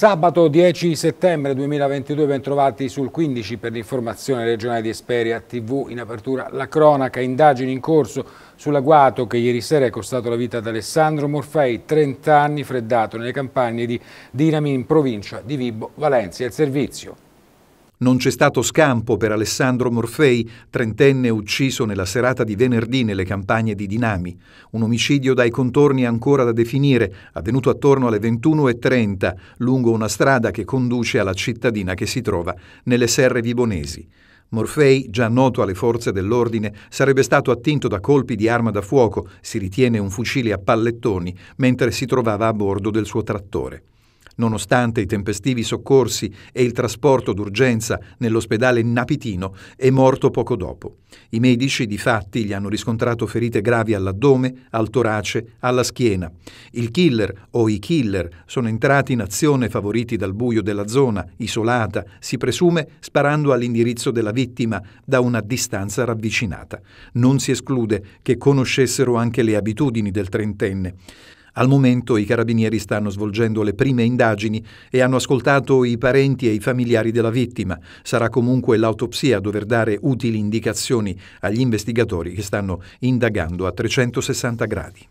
Sabato 10 settembre 2022, bentrovati sul 15 per l'informazione regionale di Esperia TV. In apertura la cronaca, indagini in corso sull'agguato che ieri sera è costato la vita ad Alessandro Morfei, 30 anni freddato nelle campagne di Dinami in provincia di Vibo Valencia. Il servizio. Non c'è stato scampo per Alessandro Morfei, trentenne ucciso nella serata di venerdì nelle campagne di Dinami, un omicidio dai contorni ancora da definire, avvenuto attorno alle 21.30 lungo una strada che conduce alla cittadina che si trova nelle serre vibonesi. Morfei, già noto alle forze dell'ordine, sarebbe stato attinto da colpi di arma da fuoco, si ritiene un fucile a pallettoni, mentre si trovava a bordo del suo trattore. Nonostante i tempestivi soccorsi e il trasporto d'urgenza nell'ospedale Napitino, è morto poco dopo. I medici difatti, gli hanno riscontrato ferite gravi all'addome, al torace, alla schiena. Il killer o i killer sono entrati in azione favoriti dal buio della zona, isolata, si presume sparando all'indirizzo della vittima da una distanza ravvicinata. Non si esclude che conoscessero anche le abitudini del trentenne. Al momento i carabinieri stanno svolgendo le prime indagini e hanno ascoltato i parenti e i familiari della vittima. Sarà comunque l'autopsia a dover dare utili indicazioni agli investigatori che stanno indagando a 360 gradi.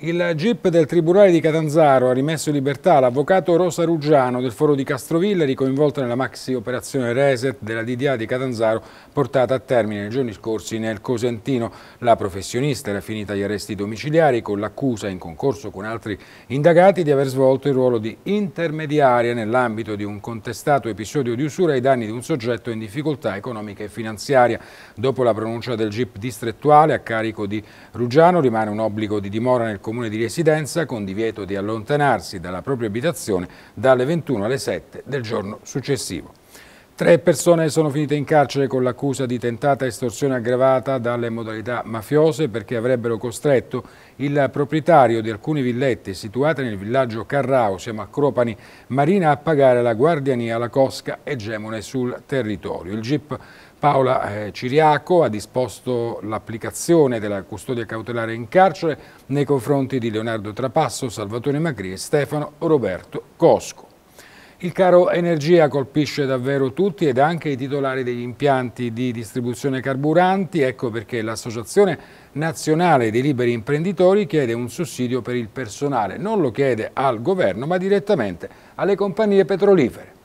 Il GIP del Tribunale di Catanzaro ha rimesso in libertà l'avvocato Rosa Ruggiano del foro di Castrovilla ricoinvolta nella maxi operazione Reset della DDA di Catanzaro portata a termine nei giorni scorsi nel Cosentino. La professionista era finita agli arresti domiciliari con l'accusa in concorso con altri indagati di aver svolto il ruolo di intermediaria nell'ambito di un contestato episodio di usura ai danni di un soggetto in difficoltà economica e finanziaria. Dopo la pronuncia del GIP distrettuale a carico di Ruggiano rimane un obbligo di dimora nel comune di residenza con divieto di allontanarsi dalla propria abitazione dalle 21 alle 7 del giorno successivo. Tre persone sono finite in carcere con l'accusa di tentata estorsione aggravata dalle modalità mafiose perché avrebbero costretto il proprietario di alcune villette situate nel villaggio Carrao, siamo a Cropani Marina a pagare la guardiania, la cosca egemone sul territorio. Il GIP Paola eh, Ciriaco ha disposto l'applicazione della custodia cautelare in carcere nei confronti di Leonardo Trapasso, Salvatore Magri e Stefano Roberto Cosco. Il caro energia colpisce davvero tutti ed anche i titolari degli impianti di distribuzione carburanti, ecco perché l'Associazione Nazionale dei Liberi Imprenditori chiede un sussidio per il personale, non lo chiede al governo ma direttamente alle compagnie petrolifere.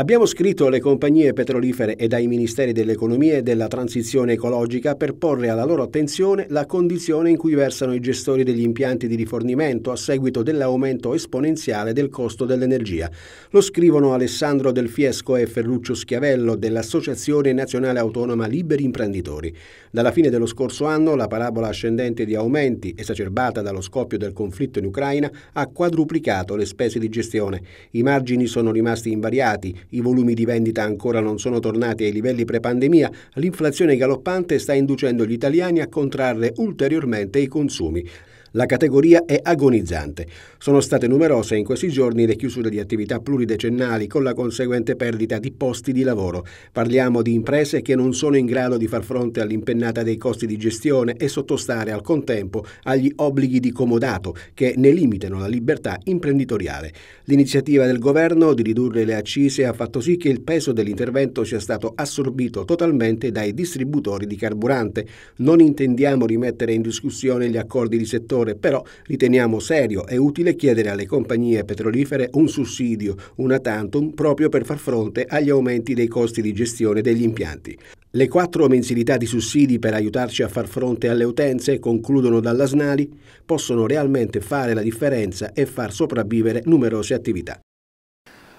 Abbiamo scritto alle compagnie petrolifere ed ai ministeri dell'economia e della transizione ecologica per porre alla loro attenzione la condizione in cui versano i gestori degli impianti di rifornimento a seguito dell'aumento esponenziale del costo dell'energia. Lo scrivono Alessandro Del Fiesco e Ferruccio Schiavello dell'Associazione Nazionale Autonoma Liberi Imprenditori. Dalla fine dello scorso anno la parabola ascendente di aumenti, esacerbata dallo scoppio del conflitto in Ucraina, ha quadruplicato le spese di gestione. I margini sono rimasti invariati i volumi di vendita ancora non sono tornati ai livelli pre-pandemia, l'inflazione galoppante sta inducendo gli italiani a contrarre ulteriormente i consumi. La categoria è agonizzante. Sono state numerose in questi giorni le chiusure di attività pluridecennali con la conseguente perdita di posti di lavoro. Parliamo di imprese che non sono in grado di far fronte all'impennata dei costi di gestione e sottostare al contempo agli obblighi di comodato che ne limitano la libertà imprenditoriale. L'iniziativa del governo di ridurre le accise ha fatto sì che il peso dell'intervento sia stato assorbito totalmente dai distributori di carburante. Non intendiamo rimettere in discussione gli accordi di settore settore, però riteniamo serio e utile chiedere alle compagnie petrolifere un sussidio, una tantum, proprio per far fronte agli aumenti dei costi di gestione degli impianti. Le quattro mensilità di sussidi per aiutarci a far fronte alle utenze, concludono dalla Snali, possono realmente fare la differenza e far sopravvivere numerose attività.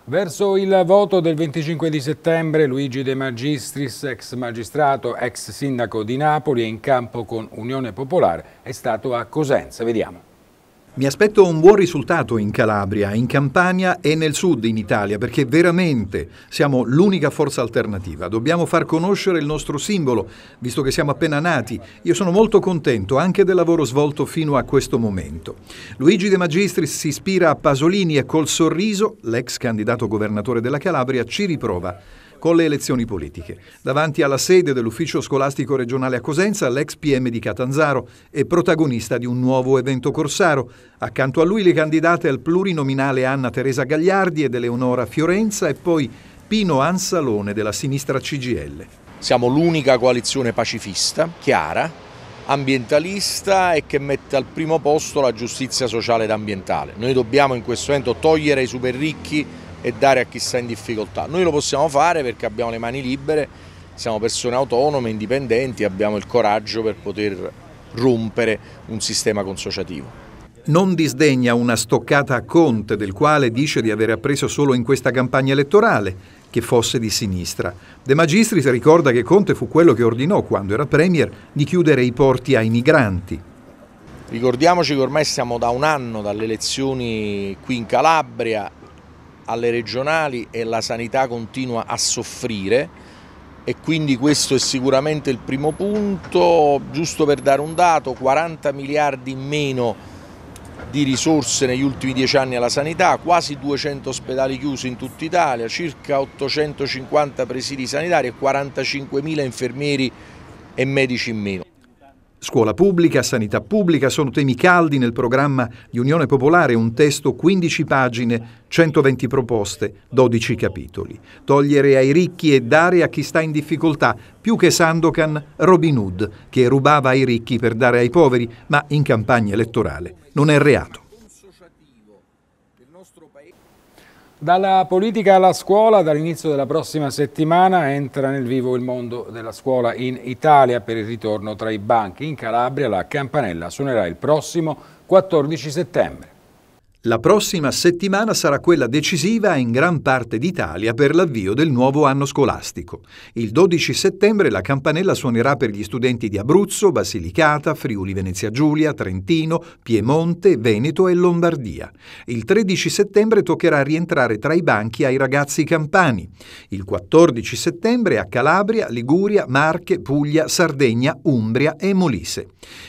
Verso il voto del 25 di settembre Luigi De Magistris, ex magistrato, ex sindaco di Napoli, è in campo con Unione Popolare, è stato a Cosenza. Vediamo. Mi aspetto un buon risultato in Calabria, in Campania e nel sud in Italia perché veramente siamo l'unica forza alternativa. Dobbiamo far conoscere il nostro simbolo, visto che siamo appena nati. Io sono molto contento anche del lavoro svolto fino a questo momento. Luigi De Magistris si ispira a Pasolini e col sorriso, l'ex candidato governatore della Calabria, ci riprova con le elezioni politiche. Davanti alla sede dell'ufficio scolastico regionale a Cosenza, l'ex PM di Catanzaro è protagonista di un nuovo evento corsaro. Accanto a lui le candidate al plurinominale Anna Teresa Gagliardi ed Eleonora Fiorenza e poi Pino Ansalone della sinistra CGL. Siamo l'unica coalizione pacifista, chiara, ambientalista e che mette al primo posto la giustizia sociale ed ambientale. Noi dobbiamo in questo momento togliere ai super ricchi e dare a chi sta in difficoltà. Noi lo possiamo fare perché abbiamo le mani libere, siamo persone autonome, indipendenti, abbiamo il coraggio per poter rompere un sistema consociativo. Non disdegna una stoccata a Conte, del quale dice di aver appreso solo in questa campagna elettorale che fosse di sinistra. De Magistris ricorda che Conte fu quello che ordinò, quando era Premier, di chiudere i porti ai migranti. Ricordiamoci che ormai siamo da un anno dalle elezioni qui in Calabria alle regionali e la sanità continua a soffrire e quindi questo è sicuramente il primo punto, giusto per dare un dato, 40 miliardi in meno di risorse negli ultimi dieci anni alla sanità, quasi 200 ospedali chiusi in tutta Italia, circa 850 presidi sanitari e 45 mila infermieri e medici in meno. Scuola pubblica, sanità pubblica sono temi caldi nel programma di Unione Popolare, un testo 15 pagine, 120 proposte, 12 capitoli. Togliere ai ricchi e dare a chi sta in difficoltà, più che Sandokan, Robin Hood, che rubava ai ricchi per dare ai poveri, ma in campagna elettorale non è reato. Dalla politica alla scuola, dall'inizio della prossima settimana entra nel vivo il mondo della scuola in Italia per il ritorno tra i banchi. In Calabria la campanella suonerà il prossimo 14 settembre. La prossima settimana sarà quella decisiva in gran parte d'Italia per l'avvio del nuovo anno scolastico. Il 12 settembre la campanella suonerà per gli studenti di Abruzzo, Basilicata, Friuli Venezia Giulia, Trentino, Piemonte, Veneto e Lombardia. Il 13 settembre toccherà rientrare tra i banchi ai ragazzi campani. Il 14 settembre a Calabria, Liguria, Marche, Puglia, Sardegna, Umbria e Molise.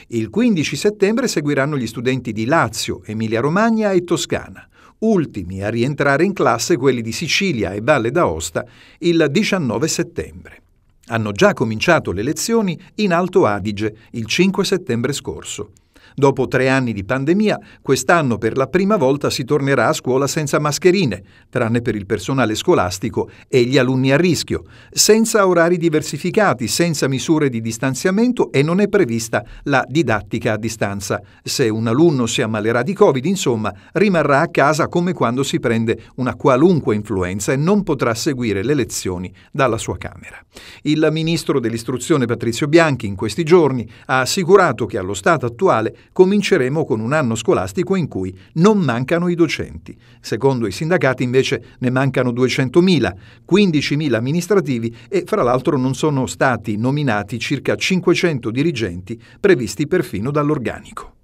Il 15 settembre seguiranno gli studenti di Lazio, Emilia Romagna e e Toscana, ultimi a rientrare in classe quelli di Sicilia e Valle d'Aosta il 19 settembre. Hanno già cominciato le lezioni in Alto Adige il 5 settembre scorso Dopo tre anni di pandemia, quest'anno per la prima volta si tornerà a scuola senza mascherine, tranne per il personale scolastico e gli alunni a rischio, senza orari diversificati, senza misure di distanziamento e non è prevista la didattica a distanza. Se un alunno si ammalerà di Covid, insomma, rimarrà a casa come quando si prende una qualunque influenza e non potrà seguire le lezioni dalla sua camera. Il ministro dell'Istruzione Patrizio Bianchi in questi giorni ha assicurato che allo stato attuale cominceremo con un anno scolastico in cui non mancano i docenti. Secondo i sindacati invece ne mancano 200.000, 15.000 amministrativi e fra l'altro non sono stati nominati circa 500 dirigenti previsti perfino dall'organico.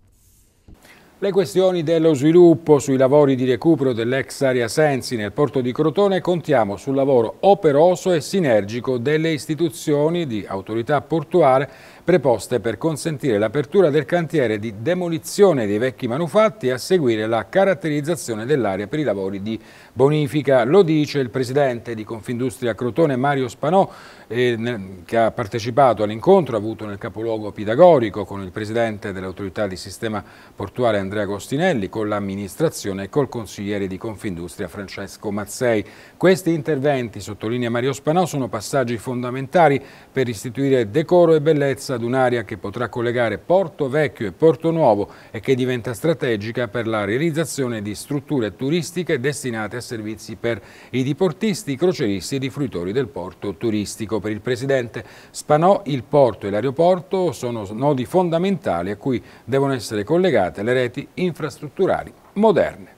Le questioni dello sviluppo sui lavori di recupero dell'ex area Sensi nel porto di Crotone contiamo sul lavoro operoso e sinergico delle istituzioni di autorità portuale preposte per consentire l'apertura del cantiere di demolizione dei vecchi manufatti e a seguire la caratterizzazione dell'area per i lavori di bonifica. Lo dice il presidente di Confindustria Crotone Mario Spanò eh, che ha partecipato all'incontro avuto nel capoluogo pitagorico con il presidente dell'autorità di sistema portuale Andrea Agostinelli, con l'amministrazione e col consigliere di Confindustria Francesco Mazzei. Questi interventi, sottolinea Mario Spanò, sono passaggi fondamentali per istituire decoro e bellezza ad un'area che potrà collegare Porto Vecchio e Porto Nuovo e che diventa strategica per la realizzazione di strutture turistiche destinate a servizi per i diportisti, i croceristi ed i fruitori del porto turistico. Per il Presidente Spanò il porto e l'aeroporto sono nodi fondamentali a cui devono essere collegate le reti infrastrutturali moderne.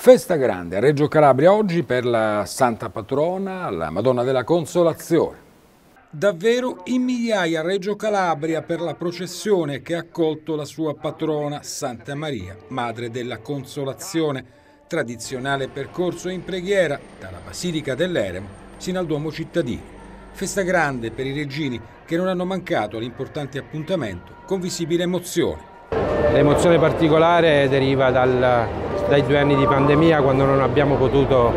Festa grande a Reggio Calabria oggi per la Santa Patrona, la Madonna della Consolazione. Davvero in migliaia a Reggio Calabria per la processione che ha accolto la sua patrona Santa Maria, Madre della Consolazione tradizionale percorso in preghiera dalla Basilica dell'Eremo sino al Duomo cittadino. Festa grande per i regini che non hanno mancato l'importante appuntamento con visibile emozione. L'emozione particolare deriva dal, dai due anni di pandemia quando non abbiamo potuto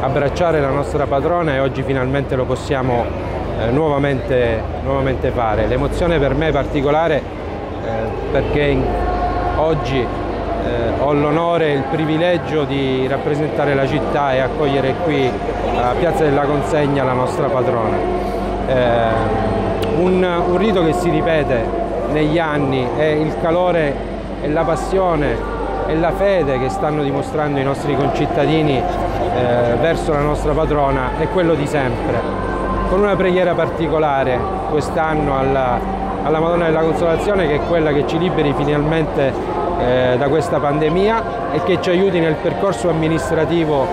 abbracciare la nostra padrona e oggi finalmente lo possiamo eh, nuovamente, nuovamente, fare. L'emozione per me è particolare eh, perché oggi eh, ho l'onore e il privilegio di rappresentare la città e accogliere qui a Piazza della Consegna la nostra padrona. Eh, un, un rito che si ripete negli anni è il calore e la passione e la fede che stanno dimostrando i nostri concittadini eh, verso la nostra padrona è quello di sempre. Con una preghiera particolare quest'anno alla, alla Madonna della Consolazione che è quella che ci liberi finalmente eh, da questa pandemia e che ci aiuti nel percorso amministrativo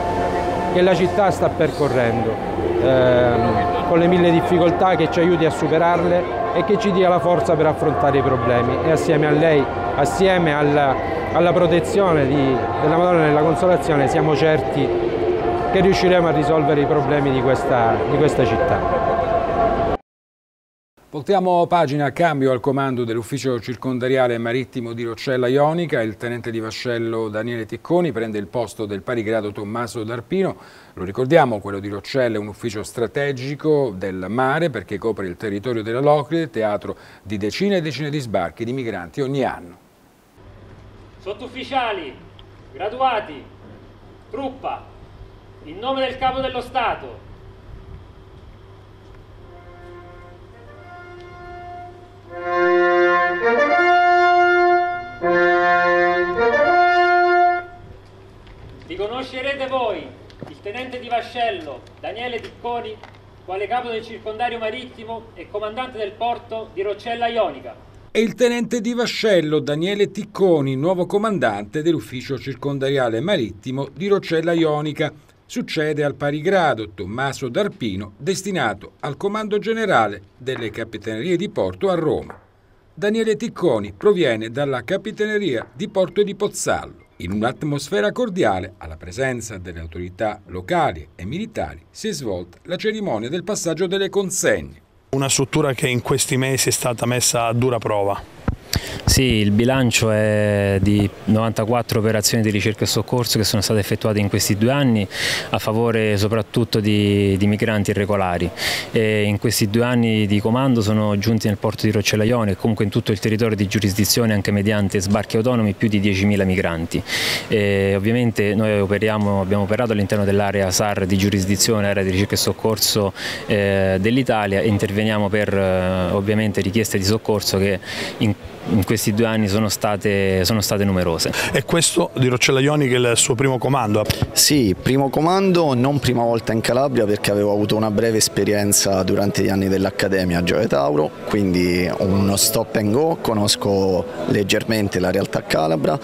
che la città sta percorrendo, ehm, con le mille difficoltà che ci aiuti a superarle e che ci dia la forza per affrontare i problemi e assieme a lei, assieme alla, alla protezione di, della Madonna della Consolazione siamo certi che riusciremo a risolvere i problemi di questa, di questa città. Voltiamo pagina, a cambio al comando dell'ufficio circondariale marittimo di Roccella Ionica, il tenente di vascello Daniele Ticconi prende il posto del parigrado Tommaso D'Arpino, lo ricordiamo quello di Roccella è un ufficio strategico del mare perché copre il territorio della Locride, teatro di decine e decine di sbarchi di migranti ogni anno. Sottufficiali, graduati, truppa, in nome del Capo dello Stato, Riconoscerete voi il tenente di vascello Daniele Picconi quale capo del circondario marittimo e comandante del porto di Roccella Ionica e il tenente di vascello Daniele Ticconi, nuovo comandante dell'ufficio circondariale marittimo di Roccella Ionica, succede al pari grado Tommaso D'Arpino, destinato al Comando Generale delle Capitanerie di Porto a Roma. Daniele Ticconi proviene dalla Capitaneria di Porto di Pozzallo. In un'atmosfera cordiale, alla presenza delle autorità locali e militari, si è svolta la cerimonia del passaggio delle consegne. Una struttura che in questi mesi è stata messa a dura prova sì, il bilancio è di 94 operazioni di ricerca e soccorso che sono state effettuate in questi due anni a favore soprattutto di, di migranti irregolari. E in questi due anni di comando sono giunti nel porto di Roccellaione e comunque in tutto il territorio di giurisdizione anche mediante sbarchi autonomi più di 10.000 migranti. E ovviamente noi operiamo, abbiamo operato all'interno dell'area SAR di giurisdizione, area di ricerca e soccorso eh, dell'Italia e interveniamo per eh, ovviamente richieste di soccorso che in in questi due anni sono state, sono state numerose. E questo di Roccella Ioni che è il suo primo comando? Sì, primo comando, non prima volta in Calabria perché avevo avuto una breve esperienza durante gli anni dell'Accademia a Gioia Tauro, quindi uno stop and go, conosco leggermente la realtà calabra,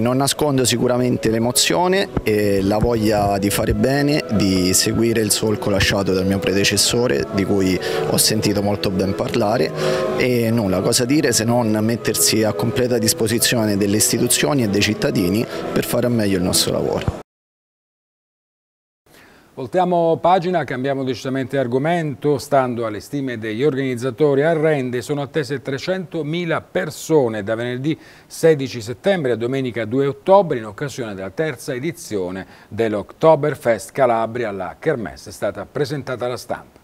non nascondo sicuramente l'emozione e la voglia di fare bene, di seguire il solco lasciato dal mio predecessore di cui ho sentito molto ben parlare e nulla, cosa dire se non a mettersi a completa disposizione delle istituzioni e dei cittadini per fare al meglio il nostro lavoro. Voltiamo pagina, cambiamo decisamente argomento, stando alle stime degli organizzatori a Rende sono attese 300.000 persone da venerdì 16 settembre a domenica 2 ottobre in occasione della terza edizione dell'Oktoberfest Calabria alla Kermesse, è stata presentata alla stampa.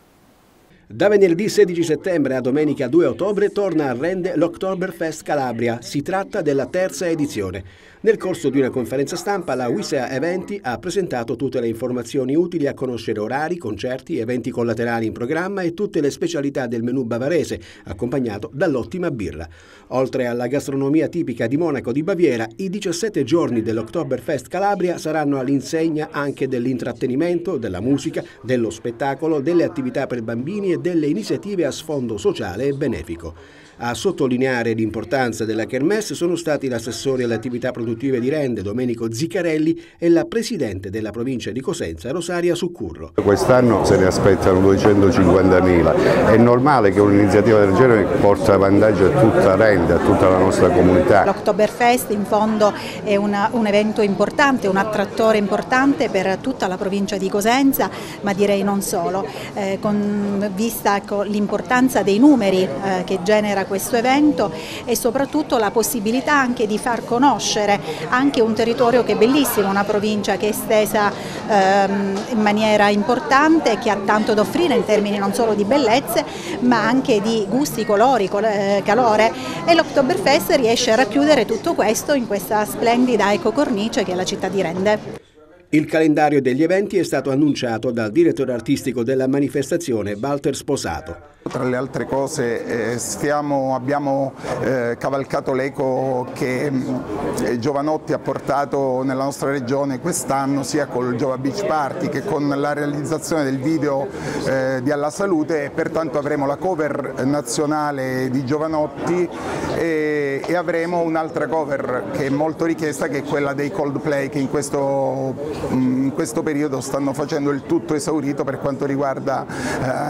Da venerdì 16 settembre a domenica 2 ottobre torna a Rende l'Oktoberfest Calabria. Si tratta della terza edizione. Nel corso di una conferenza stampa la Wisea Eventi ha presentato tutte le informazioni utili a conoscere orari, concerti, eventi collaterali in programma e tutte le specialità del menù bavarese, accompagnato dall'ottima birra. Oltre alla gastronomia tipica di Monaco di Baviera, i 17 giorni dell'Oktoberfest Calabria saranno all'insegna anche dell'intrattenimento, della musica, dello spettacolo, delle attività per bambini e delle iniziative a sfondo sociale e benefico. A sottolineare l'importanza della Kermesse sono stati l'assessore alle attività produttive di Rende, Domenico Zicarelli, e la presidente della provincia di Cosenza, Rosaria Succurro. Quest'anno se ne aspettano 250.000, è normale che un'iniziativa del genere porta vantaggio a tutta Rende, a tutta la nostra comunità. L'Octoberfest in fondo è una, un evento importante, un attrattore importante per tutta la provincia di Cosenza, ma direi non solo, eh, con vista ecco, l'importanza dei numeri eh, che genera questo evento e soprattutto la possibilità anche di far conoscere anche un territorio che è bellissimo, una provincia che è estesa ehm, in maniera importante, che ha tanto da offrire in termini non solo di bellezze ma anche di gusti, colori, eh, calore e l'Octoberfest riesce a racchiudere tutto questo in questa splendida ecocornice che è la città di Rende. Il calendario degli eventi è stato annunciato dal direttore artistico della manifestazione Walter Sposato. Tra le altre cose eh, stiamo, abbiamo eh, cavalcato l'eco che mm, eh, Giovanotti ha portato nella nostra regione quest'anno sia col Giova Beach Party che con la realizzazione del video di Alla Salute e pertanto avremo la cover nazionale di Giovanotti e, avremo un'altra cover che è molto richiesta che è quella dei Coldplay che in questo, mm, in questo periodo stanno facendo il tutto esaurito per quanto riguarda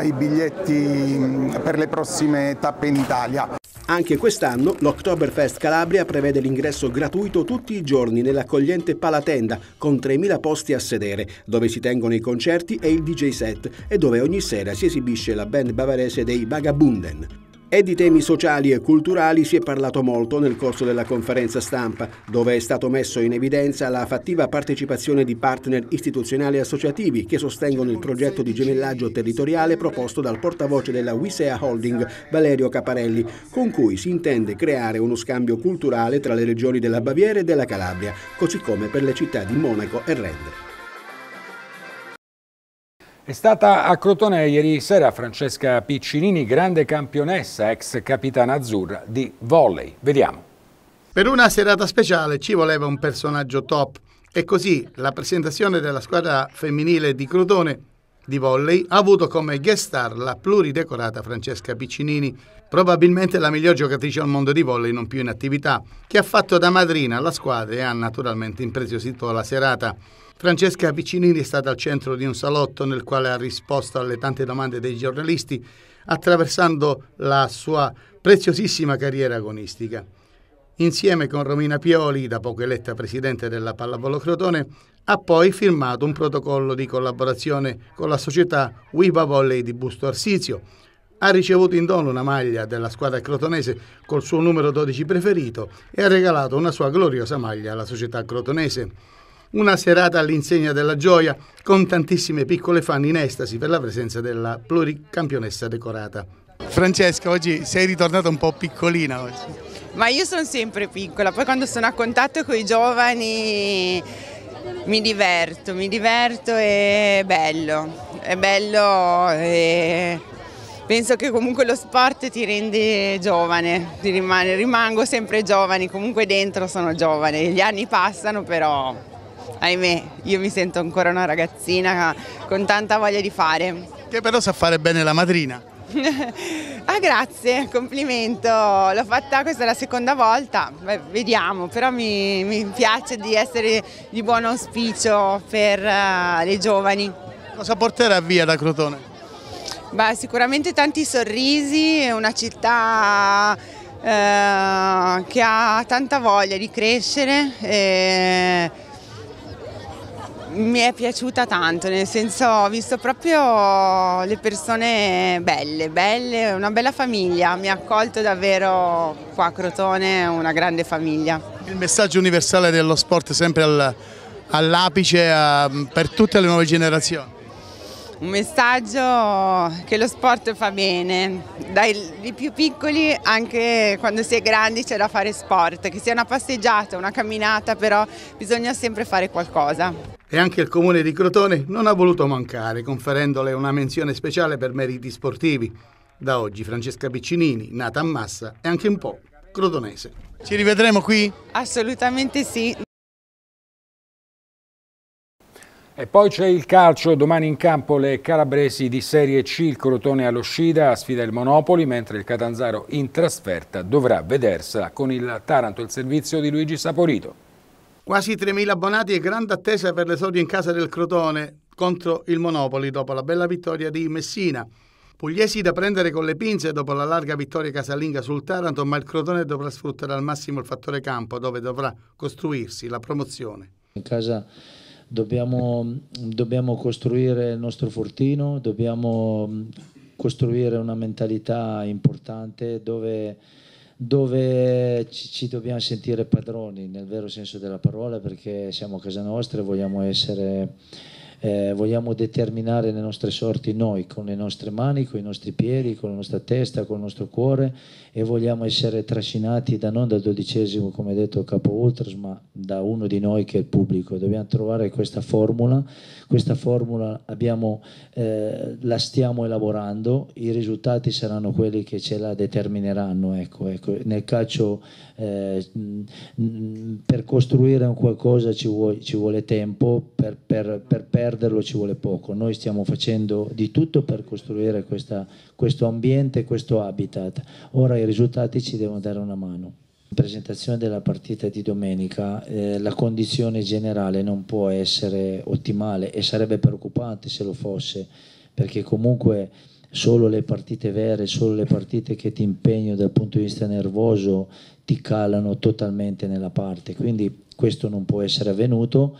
i biglietti mm, Ehm, per le prossime tappe in Italia. Anche quest'anno l'Octoberfest Calabria prevede l'ingresso gratuito tutti i giorni nell'accogliente Palatenda con 3.000 posti a sedere, dove si tengono i concerti e il DJ set e dove ogni sera si esibisce la band bavarese dei Vagabunden. E di temi sociali e culturali si è parlato molto nel corso della conferenza stampa, dove è stato messo in evidenza la fattiva partecipazione di partner istituzionali e associativi che sostengono il progetto di gemellaggio territoriale proposto dal portavoce della Wisea Holding, Valerio Caparelli, con cui si intende creare uno scambio culturale tra le regioni della Baviera e della Calabria, così come per le città di Monaco e Rendere. È stata a Crotone ieri sera Francesca Piccinini, grande campionessa, ex capitana azzurra di volley. Vediamo. Per una serata speciale ci voleva un personaggio top e così la presentazione della squadra femminile di Crotone di volley ha avuto come guest star la pluridecorata Francesca Piccinini, probabilmente la miglior giocatrice al mondo di volley non più in attività, che ha fatto da madrina alla squadra e ha naturalmente impreziosito la serata. Francesca Piccinini è stata al centro di un salotto nel quale ha risposto alle tante domande dei giornalisti attraversando la sua preziosissima carriera agonistica. Insieme con Romina Pioli, da poco eletta presidente della Pallavolo Crotone, ha poi firmato un protocollo di collaborazione con la società Wiba Volley di Busto Arsizio. Ha ricevuto in dono una maglia della squadra crotonese col suo numero 12 preferito e ha regalato una sua gloriosa maglia alla società crotonese. Una serata all'insegna della gioia con tantissime piccole fan in estasi per la presenza della pluricampionessa decorata. Francesca, oggi sei ritornata un po' piccolina oggi. Ma io sono sempre piccola, poi quando sono a contatto con i giovani mi diverto, mi diverto e è bello, è bello e penso che comunque lo sport ti rende giovane, ti rimane, rimango sempre giovane, comunque dentro sono giovane, gli anni passano però ahimè io mi sento ancora una ragazzina con tanta voglia di fare. Che però sa fare bene la madrina. ah grazie, complimento, l'ho fatta, questa è la seconda volta, Beh, vediamo, però mi, mi, piace di essere di buon auspicio per uh, le giovani. Cosa porterà via da Crotone? Beh, sicuramente tanti sorrisi, è una città eh, che ha tanta voglia di crescere. E eh, mi è piaciuta tanto, nel senso ho visto proprio le persone belle, belle, una bella famiglia, mi ha accolto davvero qua a Crotone una grande famiglia. Il messaggio universale dello sport sempre al, all'apice per tutte le nuove generazioni. Un messaggio che lo sport fa bene, dai più piccoli anche quando si è grandi c'è da fare sport, che sia una passeggiata, una camminata, però bisogna sempre fare qualcosa. E anche il comune di Crotone non ha voluto mancare, conferendole una menzione speciale per meriti sportivi. Da oggi Francesca Piccinini, nata a Massa, è anche un po' crotonese. Ci rivedremo qui? Assolutamente sì. E poi c'è il calcio, domani in campo le calabresi di Serie C, il Crotone allo Scida sfida il Monopoli, mentre il Catanzaro in trasferta dovrà vedersela con il Taranto, il servizio di Luigi Saporito. Quasi 3.000 abbonati e grande attesa per l'esordio in casa del Crotone contro il Monopoli dopo la bella vittoria di Messina. Pugliesi da prendere con le pinze dopo la larga vittoria casalinga sul Taranto, ma il Crotone dovrà sfruttare al massimo il fattore campo dove dovrà costruirsi la promozione. In casa dobbiamo, dobbiamo costruire il nostro fortino, dobbiamo costruire una mentalità importante dove dove ci, ci, dobbiamo sentire padroni nel vero senso della parola perché siamo a casa nostra e vogliamo essere eh, vogliamo determinare le nostre sorti noi, con le nostre mani, con i nostri piedi, con la nostra testa, con il nostro cuore e vogliamo essere trascinati da non dal dodicesimo, come detto, capo Ultras, ma da uno di noi che è il pubblico. Dobbiamo trovare questa formula, questa formula abbiamo, eh, la stiamo elaborando, i risultati saranno quelli che ce la determineranno. Ecco, ecco. Nel calcio eh, per costruire un qualcosa ci, vuole, ci vuole tempo, per, per, per perderlo ci vuole poco, noi stiamo facendo di tutto per costruire questa, questo ambiente, questo habitat, ora i risultati ci devono dare una mano. In presentazione della partita di domenica eh, la condizione generale non può essere ottimale e sarebbe preoccupante se lo fosse, perché comunque solo le partite vere, solo le partite che ti impegno dal punto di vista nervoso ti calano totalmente nella parte, quindi questo non può essere avvenuto,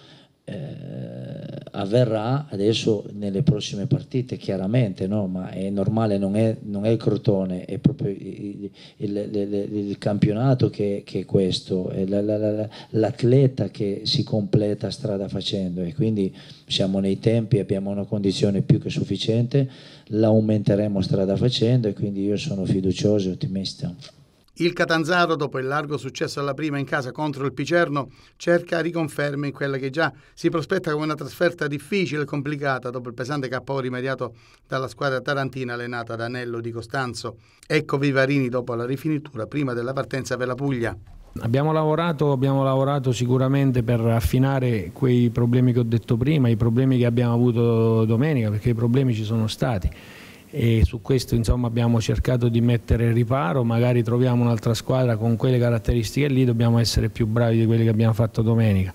eh, avverrà adesso nelle prossime partite chiaramente no? ma è normale non è, non è, il crotone è proprio il, il, il, il campionato che, che, è questo è l'atleta la, la, che si completa strada facendo e quindi siamo nei tempi abbiamo una condizione più che sufficiente la aumenteremo strada facendo e quindi io sono fiducioso e ottimista il Catanzaro, dopo il largo successo alla prima in casa contro il Picerno, cerca riconferme in quella che già si prospetta come una trasferta difficile e complicata dopo il pesante capo rimediato dalla squadra tarantina allenata da Anello di Costanzo. Ecco Vivarini dopo la rifinitura prima della partenza per la Puglia. Abbiamo lavorato, abbiamo lavorato, sicuramente per affinare quei problemi che ho detto prima, i problemi che abbiamo avuto domenica, perché i problemi ci sono stati e su questo insomma, abbiamo cercato di mettere riparo, magari troviamo un'altra squadra con quelle caratteristiche lì, dobbiamo essere più bravi di quelle che abbiamo fatto domenica.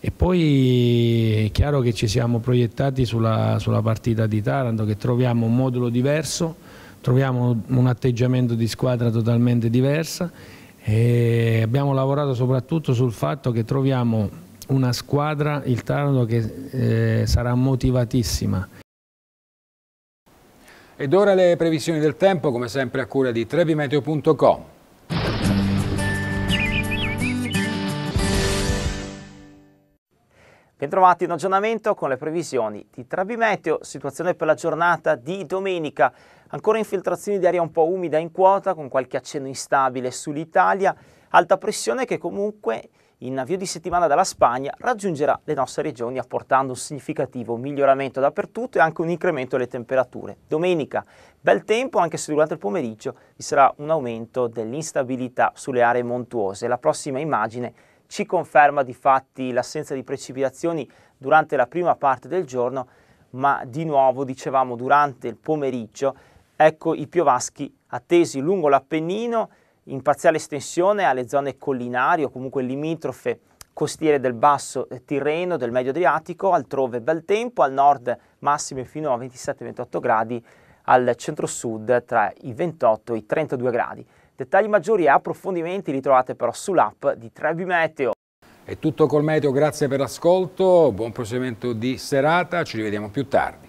E poi è chiaro che ci siamo proiettati sulla, sulla partita di Taranto, che troviamo un modulo diverso, troviamo un atteggiamento di squadra totalmente diversa e abbiamo lavorato soprattutto sul fatto che troviamo una squadra, il Taranto, che eh, sarà motivatissima. Ed ora le previsioni del tempo, come sempre a cura di trebimeteo.com. Bentrovati in aggiornamento con le previsioni di Trebimeteo, situazione per la giornata di domenica. Ancora infiltrazioni di aria un po' umida in quota con qualche accenno instabile sull'Italia, alta pressione che comunque in avvio di settimana dalla Spagna raggiungerà le nostre regioni apportando un significativo miglioramento dappertutto e anche un incremento delle temperature. Domenica bel tempo anche se durante il pomeriggio vi sarà un aumento dell'instabilità sulle aree montuose. La prossima immagine ci conferma di fatti l'assenza di precipitazioni durante la prima parte del giorno ma di nuovo dicevamo durante il pomeriggio ecco i piovaschi attesi lungo l'Appennino in parziale estensione alle zone collinari o comunque limitrofe costiere del basso Tirreno, del medio Adriatico, altrove bel tempo, al nord massime fino a 27-28 gradi, al centro-sud tra i 28 e i 32 gradi. Dettagli maggiori e approfondimenti li trovate però sull'app di Trebi Meteo. È tutto col meteo, grazie per l'ascolto, buon proseguimento di serata, ci rivediamo più tardi.